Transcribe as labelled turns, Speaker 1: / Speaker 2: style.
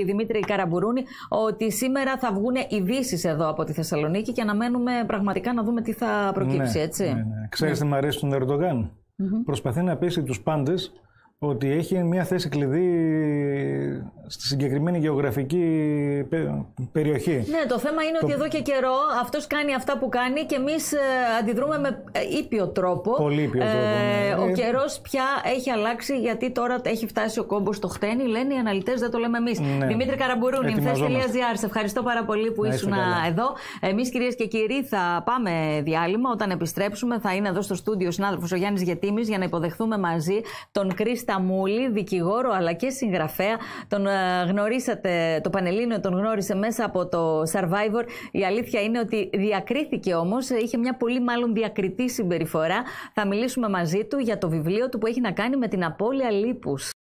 Speaker 1: Η Δημήτρη Καραμπουρούνη, ότι σήμερα θα βγουν ειδήσει εδώ από τη Θεσσαλονίκη και αναμένουμε πραγματικά να δούμε τι θα προκύψει, ναι, έτσι. Ναι, ναι. ναι.
Speaker 2: Ξέρεις τι μου αρέσει τον ερντογαν Προσπαθεί να πείσει τους πάντες ότι έχει μια θέση κλειδί στη συγκεκριμένη γεωγραφική περιοχή.
Speaker 1: Ναι, το θέμα είναι ότι εδώ και καιρό αυτός κάνει αυτά που κάνει και εμείς ε, αντιδρούμε με ε, ήπιο τρόπο. Πολύ ήπιο ε, τρόπο. Ναι. Ο καιρός πια έχει αλλάξει γιατί τώρα έχει φτάσει ο κόμπος στο χτένι, λένε οι αναλυτές, δεν το λέμε εμείς. Ναι. Δημήτρη Καραμπούρουν, ημθέ.gr, Σε ευχαριστώ πάρα πολύ που ήσουν εδώ. Εμείς, κυρίες και κύριοι, θα πάμε διάλειμμα. Όταν επιστρέψουμε, θα είναι εδώ στο στούντιο ο συνάδελφος ο Γιάννης Γετήμη για να υποδεχθούμε μαζί τον Κρίστα Μούλη, δικηγόρο αλλά και συγγραφέα, τον γνωρίσατε το Πανελλήνιο, τον γνώρισε μέσα από το Survivor. Η αλήθεια είναι ότι διακρίθηκε όμως, είχε μια πολύ μάλλον διακριτή συμπεριφορά. Θα μιλήσουμε μαζί του για το βιβλίο του που έχει να κάνει με την απώλεια λίπους.